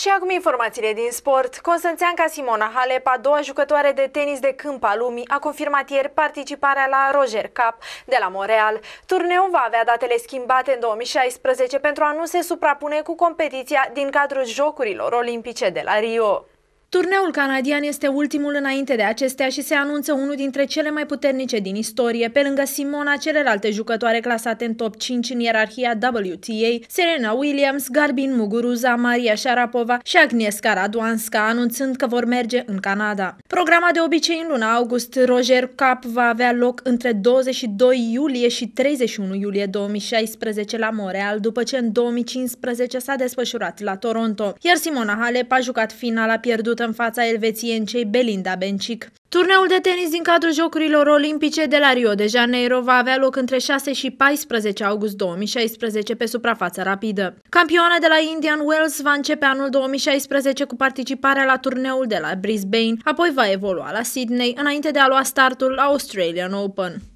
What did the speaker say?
Și acum informațiile din sport. Constanțeanca Simona Halep, a doua jucătoare de tenis de câmp a lumii, a confirmat ieri participarea la Roger Cup de la Montreal. Turneul va avea datele schimbate în 2016 pentru a nu se suprapune cu competiția din cadrul Jocurilor Olimpice de la Rio. Turneul canadian este ultimul înainte de acestea și se anunță unul dintre cele mai puternice din istorie. Pe lângă Simona, celelalte jucătoare clasate în top 5 în ierarhia WTA, Serena Williams, Garbin Muguruza, Maria Sharapova și Agnieszka Radwanska, anunțând că vor merge în Canada. Programa de obicei în luna august, Roger Cup va avea loc între 22 iulie și 31 iulie 2016 la Montreal, după ce în 2015 s-a desfășurat la Toronto, iar Simona Halep a jucat finala pierdută luptă în fața elvețiencei Belinda Bencic. Turneul de tenis din cadrul Jocurilor Olimpice de la Rio de Janeiro va avea loc între 6 și 14 august 2016 pe suprafață rapidă. Campioana de la Indian Wells va începe anul 2016 cu participarea la turneul de la Brisbane, apoi va evolua la Sydney, înainte de a lua startul la Australian Open.